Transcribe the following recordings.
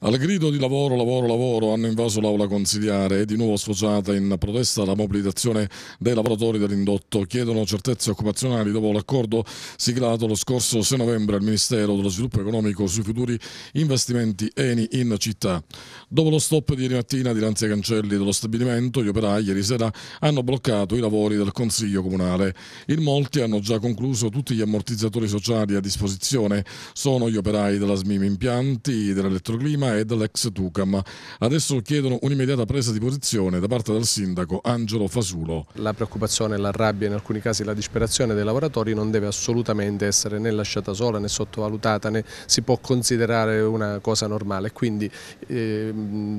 Al grido di lavoro, lavoro, lavoro hanno invaso l'aula consigliare e di nuovo sfociata in protesta la mobilitazione dei lavoratori dell'indotto. Chiedono certezze occupazionali dopo l'accordo siglato lo scorso 6 novembre al Ministero dello Sviluppo Economico sui futuri investimenti ENI in città. Dopo lo stop di ieri mattina dinanzi ai cancelli dello stabilimento, gli operai ieri sera hanno bloccato i lavori del Consiglio Comunale. In molti hanno già concluso tutti gli ammortizzatori sociali a disposizione. Sono gli operai della SMIM Impianti, dell'Elettroclima, Maed, l'ex Tucam. Adesso chiedono un'immediata presa di posizione da parte del sindaco Angelo Fasulo. La preoccupazione, la rabbia, e in alcuni casi la disperazione dei lavoratori non deve assolutamente essere né lasciata sola né sottovalutata né si può considerare una cosa normale. Quindi eh,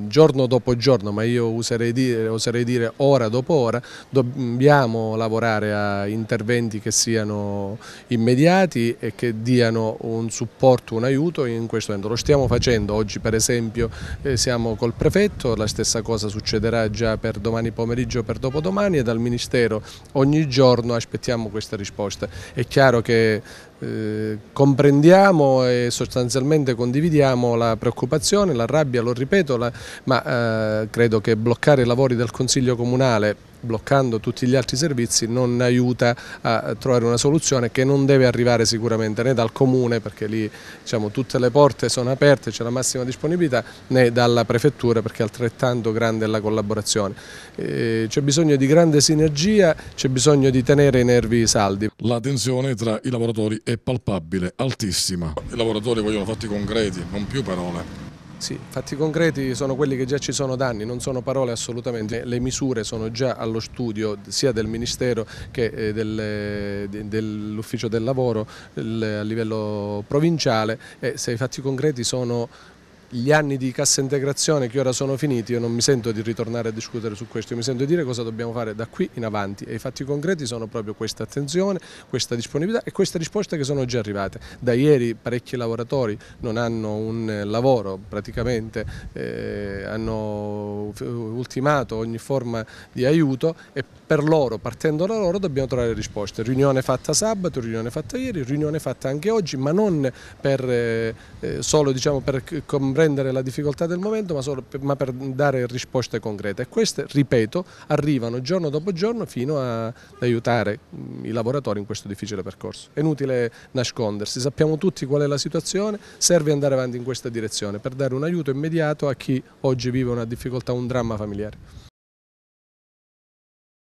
giorno dopo giorno, ma io oserei dire, oserei dire ora dopo ora, dobbiamo lavorare a interventi che siano immediati e che diano un supporto, un aiuto in questo momento. Lo stiamo facendo oggi per esempio esempio eh, siamo col prefetto, la stessa cosa succederà già per domani pomeriggio, per dopodomani e dal Ministero ogni giorno aspettiamo questa risposta. È chiaro che eh, comprendiamo e sostanzialmente condividiamo la preoccupazione, la rabbia, lo ripeto, la, ma eh, credo che bloccare i lavori del Consiglio Comunale bloccando tutti gli altri servizi non aiuta a trovare una soluzione che non deve arrivare sicuramente né dal comune perché lì diciamo, tutte le porte sono aperte, c'è la massima disponibilità, né dalla prefettura perché è altrettanto grande la collaborazione. c'è bisogno di grande sinergia, c'è bisogno di tenere i nervi saldi. La tensione tra i lavoratori è palpabile, altissima. I lavoratori vogliono fatti concreti, non più parole. Sì, fatti concreti sono quelli che già ci sono da anni, non sono parole assolutamente. Le misure sono già allo studio sia del Ministero che eh, del, dell'Ufficio del Lavoro a livello provinciale e se i fatti concreti sono gli anni di cassa integrazione che ora sono finiti, io non mi sento di ritornare a discutere su questo, io mi sento di dire cosa dobbiamo fare da qui in avanti e i fatti concreti sono proprio questa attenzione, questa disponibilità e queste risposte che sono già arrivate. Da ieri parecchi lavoratori non hanno un eh, lavoro praticamente, eh, hanno ultimato ogni forma di aiuto e per loro, partendo da loro, dobbiamo trovare risposte. Riunione fatta sabato, riunione fatta ieri, riunione fatta anche oggi, ma non per, eh, eh solo diciamo, per comprare rendere la difficoltà del momento, ma, solo, ma per dare risposte concrete. E queste, ripeto, arrivano giorno dopo giorno fino a, ad aiutare mm, i lavoratori in questo difficile percorso. È inutile nascondersi, sappiamo tutti qual è la situazione, serve andare avanti in questa direzione per dare un aiuto immediato a chi oggi vive una difficoltà, un dramma familiare.